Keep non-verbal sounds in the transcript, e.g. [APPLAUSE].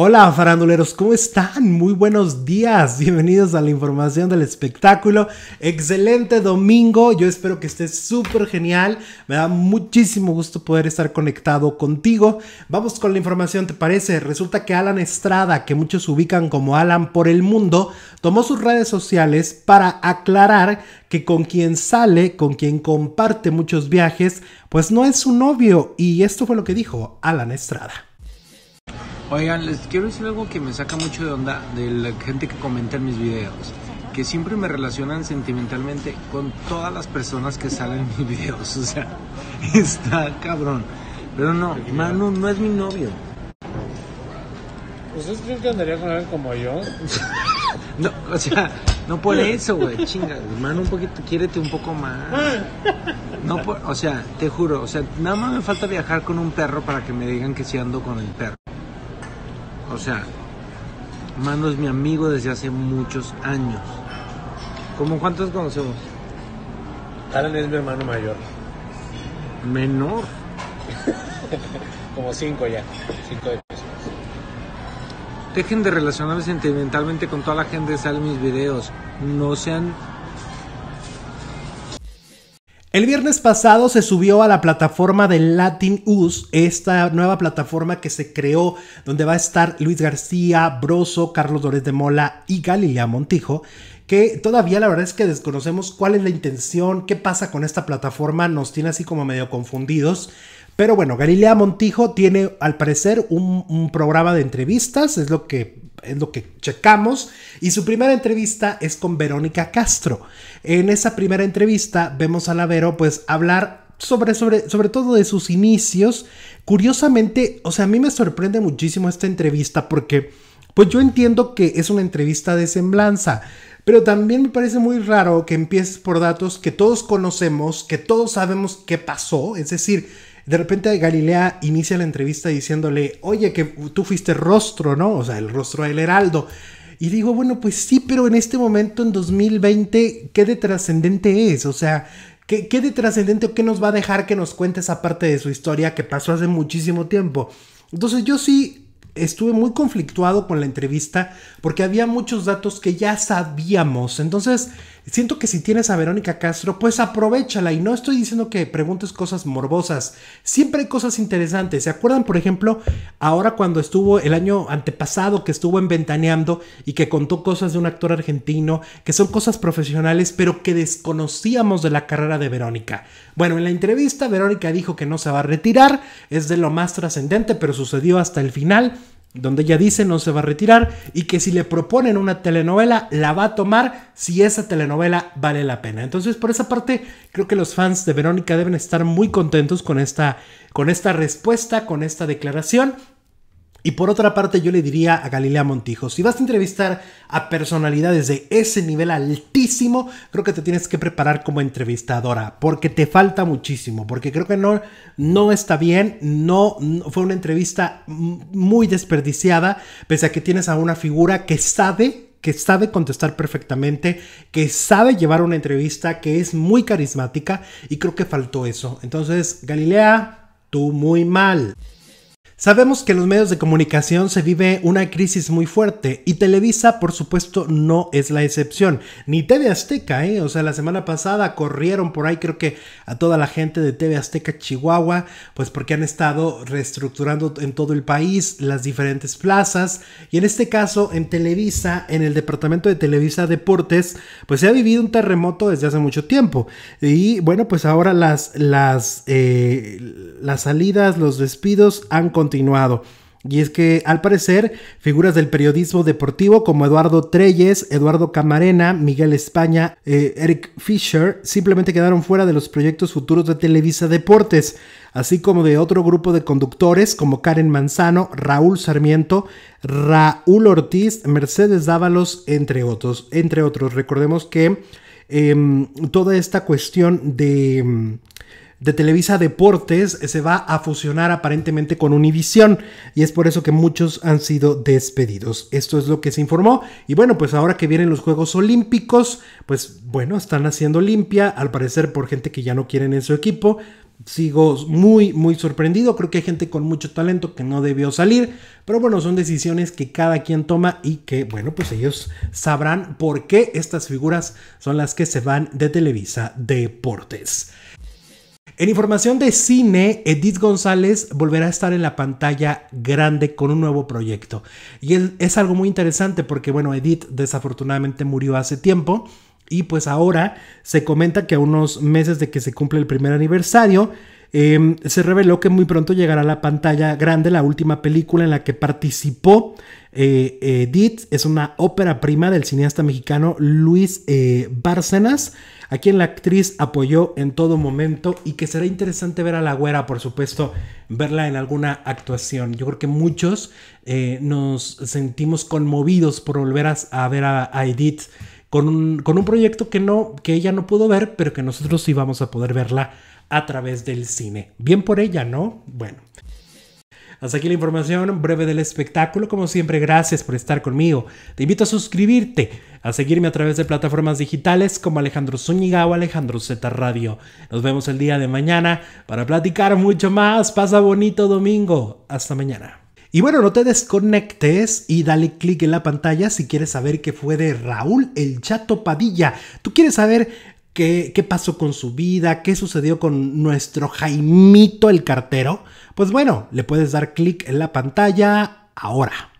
Hola faranduleros, ¿cómo están? Muy buenos días, bienvenidos a la información del espectáculo. Excelente domingo, yo espero que estés súper genial. Me da muchísimo gusto poder estar conectado contigo. Vamos con la información, ¿te parece? Resulta que Alan Estrada, que muchos ubican como Alan por el mundo, tomó sus redes sociales para aclarar que con quien sale, con quien comparte muchos viajes, pues no es su novio. Y esto fue lo que dijo Alan Estrada. Oigan, les quiero decir algo que me saca mucho de onda de la gente que comenta en mis videos. Que siempre me relacionan sentimentalmente con todas las personas que salen en mis videos. O sea, [LAUGHS] está cabrón. Pero no, Manu no es mi novio. ¿Ustedes creen que andaría con alguien como yo? [LAUGHS] no, o sea, no por eso, güey. Chinga, Manu, un poquito, quiérete un poco más. No o sea, te juro, o sea, nada más me falta viajar con un perro para que me digan que si ando con el perro. O sea, Mano es mi amigo desde hace muchos años. ¿Cómo cuántos conocemos? Alan es mi hermano mayor. Menor. [LAUGHS] Como cinco ya. Cinco de Dejen de relacionarme sentimentalmente con toda la gente que sale mis videos. No sean el viernes pasado se subió a la plataforma de Latin US, esta nueva plataforma que se creó, donde va a estar Luis García, Broso, Carlos Dórez de Mola y Galilea Montijo, que todavía la verdad es que desconocemos cuál es la intención, qué pasa con esta plataforma, nos tiene así como medio confundidos. Pero bueno, Galilea Montijo tiene al parecer un, un programa de entrevistas, es lo que es lo que checamos. Y su primera entrevista es con Verónica Castro. En esa primera entrevista vemos a la Vero pues hablar sobre, sobre, sobre todo de sus inicios. Curiosamente, o sea, a mí me sorprende muchísimo esta entrevista porque pues yo entiendo que es una entrevista de semblanza. Pero también me parece muy raro que empieces por datos que todos conocemos, que todos sabemos qué pasó. Es decir, de repente Galilea inicia la entrevista diciéndole, oye, que tú fuiste rostro, ¿no? O sea, el rostro del Heraldo. Y digo, bueno, pues sí, pero en este momento, en 2020, ¿qué de trascendente es? O sea, ¿qué, qué de trascendente o qué nos va a dejar que nos cuente esa parte de su historia que pasó hace muchísimo tiempo? Entonces yo sí estuve muy conflictuado con la entrevista porque había muchos datos que ya sabíamos. Entonces Siento que si tienes a Verónica Castro, pues aprovechala. Y no estoy diciendo que preguntes cosas morbosas. Siempre hay cosas interesantes. ¿Se acuerdan, por ejemplo, ahora cuando estuvo el año antepasado que estuvo en Ventaneando y que contó cosas de un actor argentino, que son cosas profesionales, pero que desconocíamos de la carrera de Verónica? Bueno, en la entrevista Verónica dijo que no se va a retirar, es de lo más trascendente, pero sucedió hasta el final donde ella dice no se va a retirar y que si le proponen una telenovela la va a tomar si esa telenovela vale la pena. Entonces por esa parte creo que los fans de Verónica deben estar muy contentos con esta, con esta respuesta, con esta declaración y por otra parte, yo le diría a Galilea Montijo, si vas a entrevistar a personalidades de ese nivel altísimo, creo que te tienes que preparar como entrevistadora, porque te falta muchísimo, porque creo que no, no está bien, no, fue una entrevista muy desperdiciada, pese a que tienes a una figura que sabe que sabe contestar perfectamente, que sabe llevar una entrevista, que es muy carismática y creo que faltó eso. Entonces, Galilea, tú muy mal. Sabemos que en los medios de comunicación se vive una crisis muy fuerte y Televisa, por supuesto, no es la excepción. Ni TV Azteca, ¿eh? O sea, la semana pasada corrieron por ahí, creo que a toda la gente de TV Azteca Chihuahua, pues porque han estado reestructurando en todo el país las diferentes plazas. Y en este caso, en Televisa, en el departamento de Televisa Deportes, pues se ha vivido un terremoto desde hace mucho tiempo. Y bueno, pues ahora las, las, eh, las salidas, los despidos han continuado y es que, al parecer, figuras del periodismo deportivo como Eduardo Treyes, Eduardo Camarena, Miguel España, eh, Eric Fisher, simplemente quedaron fuera de los proyectos futuros de Televisa Deportes, así como de otro grupo de conductores como Karen Manzano, Raúl Sarmiento, Raúl Ortiz, Mercedes Dávalos, entre otros. Entre otros, recordemos que em, toda esta cuestión de em, de Televisa Deportes eh, se va a fusionar aparentemente con Univisión y es por eso que muchos han sido despedidos. Esto es lo que se informó y bueno, pues ahora que vienen los Juegos Olímpicos, pues bueno, están haciendo limpia, al parecer por gente que ya no quieren en su equipo. Sigo muy, muy sorprendido. Creo que hay gente con mucho talento que no debió salir. Pero bueno, son decisiones que cada quien toma y que, bueno, pues ellos sabrán por qué estas figuras son las que se van de Televisa Deportes. En información de cine, Edith González volverá a estar en la pantalla grande con un nuevo proyecto. Y es, es algo muy interesante porque, bueno, Edith desafortunadamente murió hace tiempo y pues ahora se comenta que a unos meses de que se cumple el primer aniversario, Em, se reveló que muy pronto llegará a la pantalla grande la última película en la que participó eh, eh, Edith. Es una ópera prima del cineasta mexicano Luis eh, Bárcenas, a quien la actriz apoyó en todo momento y que será interesante ver a la güera, por supuesto, verla en alguna actuación. Yo creo que muchos nos sentimos conmovidos por volver a, ver a, Edith. Con un, con un, proyecto que no, que ella no pudo ver, pero que nosotros sí vamos a poder verla a través del cine. Bien por ella, ¿no? Bueno. Hasta aquí la información breve del espectáculo. Como siempre, gracias por estar conmigo. Te invito a suscribirte, a seguirme a través de plataformas digitales como Alejandro Zúñiga o Alejandro Z Radio. Nos vemos el día de mañana para platicar mucho más. Pasa bonito domingo. Hasta mañana. Y bueno, no te desconectes y dale clic en la pantalla si quieres saber qué fue de Raúl el Chato Padilla. Tú quieres saber qué, pasó con su vida, qué sucedió con nuestro Jaimito el cartero, pues bueno, le puedes dar clic en la pantalla ahora.